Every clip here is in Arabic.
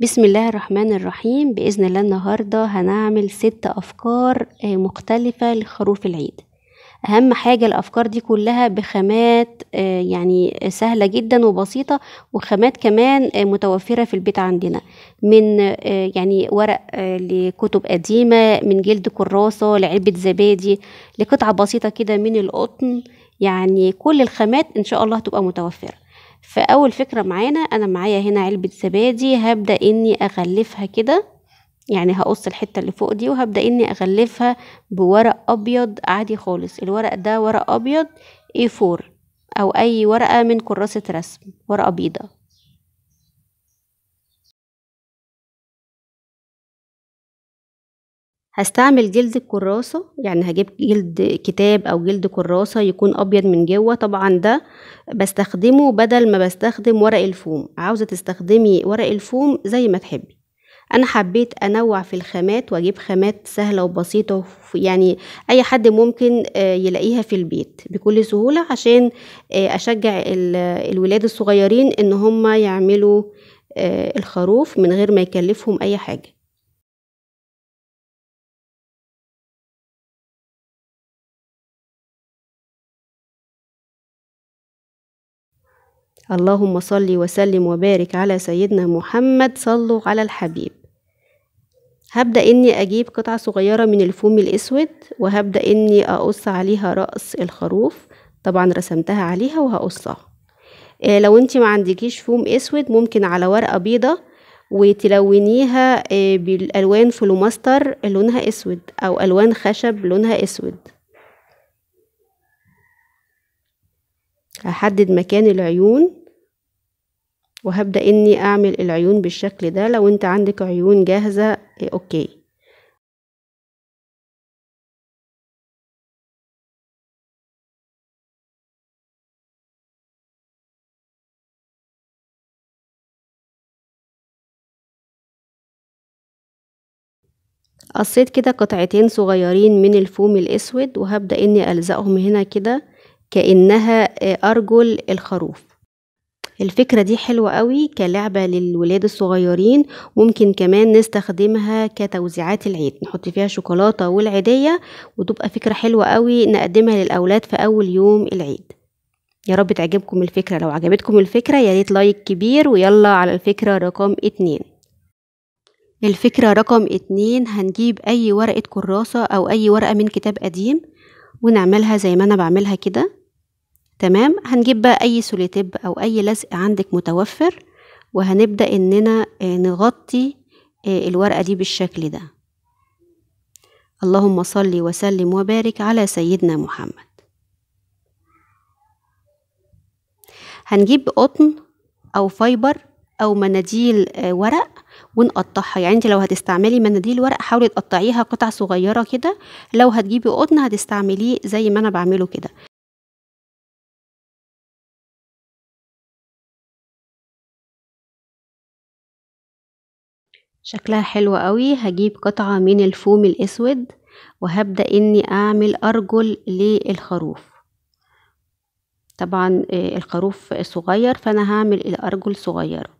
بسم الله الرحمن الرحيم بإذن الله النهاردة هنعمل ست أفكار آه، مختلفة لخروف العيد أهم حاجة الأفكار دي كلها بخامات آه، يعني سهلة جدا وبسيطة وخامات كمان آه، متوفرة في البيت عندنا من يعني ورق لكتب قديمة من جلد كراسة لعلبة زبادي لقطعة بسيطة كده من القطن يعني كل الخامات إن شاء الله تبقى متوفرة فاول فكره معانا انا معايا هنا علبه زبادي هبدا اني اغلفها كده يعني هقص الحته اللي فوق دي وهبدا اني اغلفها بورق ابيض عادي خالص الورق ده ورق ابيض A4 او اي ورقه من كراسه رسم ورقه بيضه هستعمل جلد الكراسة يعني هجيب جلد كتاب أو جلد كراسة يكون أبيض من جوه طبعا ده بستخدمه بدل ما بستخدم ورق الفوم عاوزة تستخدمي ورق الفوم زي ما تحبي أنا حبيت أنوع في الخامات وأجيب خامات سهلة وبسيطة يعني أي حد ممكن آه، يلاقيها في البيت بكل سهولة عشان آه، أشجع الولاد الصغيرين إن هم يعملوا آه، الخروف من غير ما يكلفهم أي حاجة اللهم صل وسلم وبارك على سيدنا محمد صلوا على الحبيب هبدأ إني أجيب قطعة صغيرة من الفوم الأسود وهبدأ إني أقص عليها رأس الخروف طبعا رسمتها عليها وهقصها إيه لو انت ما عندكيش فوم اسود ممكن على ورقة بيضة وتلونيها إيه بالألوان فلوماستر لونها اسود أو ألوان خشب لونها اسود هحدد مكان العيون وهبدأ اني اعمل العيون بالشكل ده لو انت عندك عيون جاهزة إيه، اوكي قصيت كده قطعتين صغيرين من الفوم الاسود وهبدأ اني الزقهم هنا كده كأنها آه، أرجل الخروف الفكرة دي حلوة قوي كلعبة للولاد الصغيرين ممكن كمان نستخدمها كتوزيعات العيد نحط فيها شوكولاتة والعيدية وتبقى فكرة حلوة قوي نقدمها للأولاد في أول يوم العيد يا رب تعجبكم الفكرة لو عجبتكم الفكرة يا ريت لايك كبير ويلا على الفكرة رقم اتنين الفكرة رقم اتنين هنجيب أي ورقة كراسة أو أي ورقة من كتاب قديم ونعملها زي ما أنا بعملها كده تمام هنجيب بقى اي سوليتيب او اي لزق عندك متوفر وهنبدأ اننا آه، نغطي آه، الورقة دي بالشكل ده اللهم صل وسلم وبارك على سيدنا محمد هنجيب قطن او فايبر او مناديل آه، ورق ونقطعها يعني انت لو هتستعملي مناديل ورق حاولي تقطعيها قطع صغيره كده لو هتجيبي قطن هتستعمليه زي ما انا بعمله كده شكلها حلو قوي هجيب قطعة من الفوم الأسود وهبدأ إني أعمل أرجل للخروف طبعا آه، الخروف صغير فأنا هعمل الأرجل صغيرة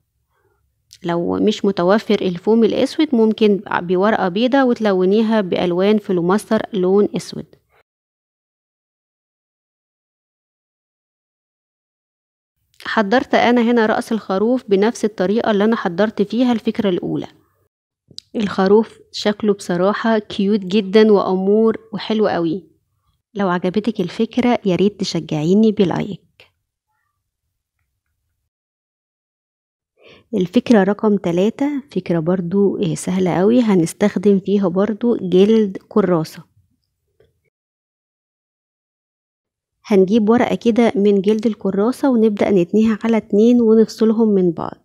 لو مش متوفر الفوم الأسود ممكن بورقة بيضة وتلونيها بألوان فلوماستر لون أسود حضرت أنا هنا رأس الخروف بنفس الطريقة اللي أنا حضرت فيها الفكرة الأولى الخروف شكله بصراحة كيوت جدا وأمور وحلو قوي لو عجبتك الفكرة ياريت تشجعيني بلايك الفكرة رقم تلاتة فكرة برضو آه، سهلة قوي هنستخدم فيها برضو جلد كراسة هنجيب ورقة كده من جلد الكراسة ونبدأ نتنيها على اتنين ونفصلهم من بعض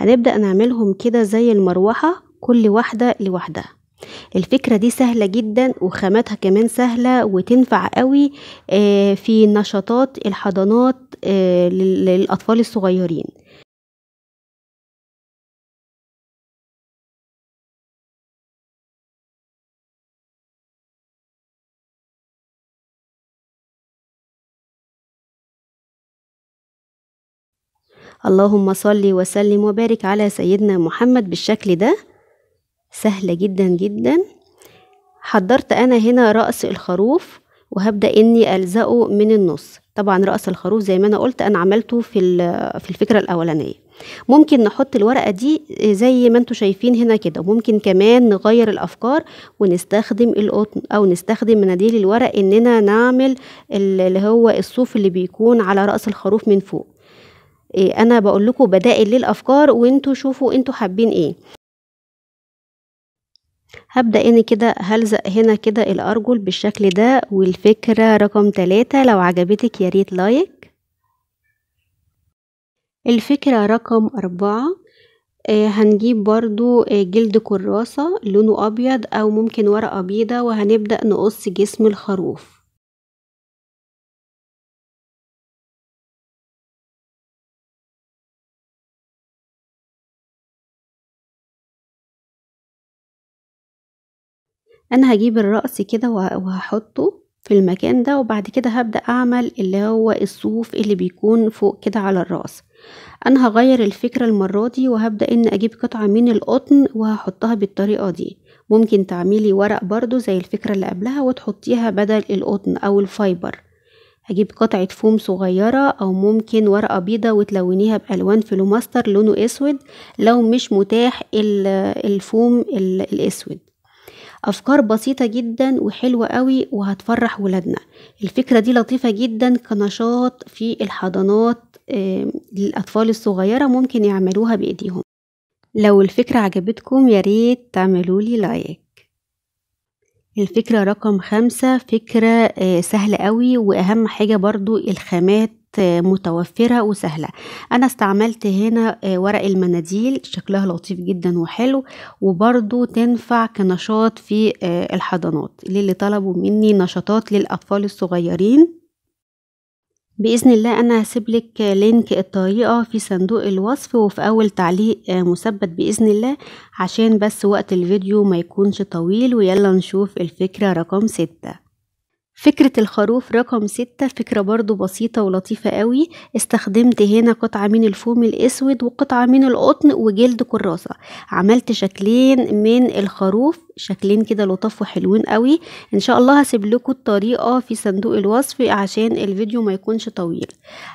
هنبدأ نعملهم كده زي المروحة كل واحدة لوحدها الفكرة دي سهلة جدا وخاماتها كمان سهلة وتنفع قوي آه، في نشاطات الحضانات آه، للأطفال الصغيرين اللهم صل وسلم وبارك على سيدنا محمد بالشكل ده سهلة جدا جدا حضرت أنا هنا رأس الخروف وهبدأ إني ألزقه من النص طبعا رأس الخروف زي ما أنا قلت أنا عملته في, في الفكرة الأولانية ممكن نحط الورقة دي زي ما انتوا شايفين هنا كده ممكن كمان نغير الأفكار ونستخدم القطن أو نستخدم مناديل الورق إننا نعمل اللي هو الصوف اللي بيكون على رأس الخروف من فوق إيه، انا بقول لكم بدائل للافكار وانتوا شوفوا انتوا حابين ايه هبدأ أنا كده هلزق هنا كده الأرجل بالشكل ده والفكرة رقم تلاتة لو عجبتك ياريت لايك الفكرة رقم أربعة آه، هنجيب برضو آه، جلد كراسة لونه أبيض أو ممكن ورقة بيضة وهنبدأ نقص جسم الخروف انا هجيب الرأس كده وهحطه في المكان ده وبعد كده هبدأ اعمل اللي هو الصوف اللي بيكون فوق كده على الرأس انا هغير الفكرة المرة دي وهبدأ ان اجيب قطعة من القطن وهحطها بالطريقة دي ممكن تعملي ورق برضو زي الفكرة اللي قبلها وتحطيها بدل القطن او الفايبر هجيب قطعة فوم صغيرة أو ممكن ورقة بيضة وتلونيها بألوان فلوماستر لونه أسود لو مش متاح الفوم الأسود أفكار بسيطة جدا وحلوة قوي وهتفرح ولادنا الفكرة دي لطيفة جدا كنشاط في الحضانات للأطفال الصغيرة ممكن يعملوها بإيديهم لو الفكرة عجبتكم ياريت تعملولي لايك الفكرة رقم خمسة فكرة آه، سهلة قوي وأهم حاجة برضو الخامات آه، متوفرة وسهلة أنا استعملت هنا آه، ورق المناديل شكلها لطيف جدا وحلو وبرضو تنفع كنشاط في الحضانات اللي, طلبوا مني نشاطات للأطفال الصغيرين بإذن الله أنا هسيب لك لينك الطريقة في صندوق الوصف وفي أول تعليق مثبت بإذن الله عشان بس وقت الفيديو ما يكونش طويل ويلا نشوف الفكرة رقم ستة فكرة الخروف رقم ستة فكرة برضو بسيطة ولطيفة قوي استخدمت هنا قطعة من الفوم الاسود وقطعة من القطن وجلد كراسة عملت شكلين من الخروف شكلين كده لطاف وحلوين قوي ان شاء الله هسيب لكم الطريقة في صندوق الوصف عشان الفيديو ما يكونش طويل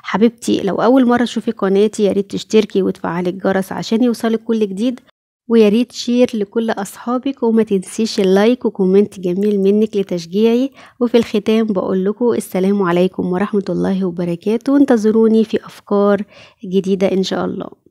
حبيبتي لو اول مرة تشوفي قناتي ياريت تشتركي وتفعلي الجرس عشان يوصلك كل جديد وياريت شير لكل أصحابك وما تنسيش اللايك وكومنت جميل منك لتشجيعي وفي الختام بقول لكم السلام عليكم ورحمة الله وبركاته وانتظروني في أفكار جديدة إن شاء الله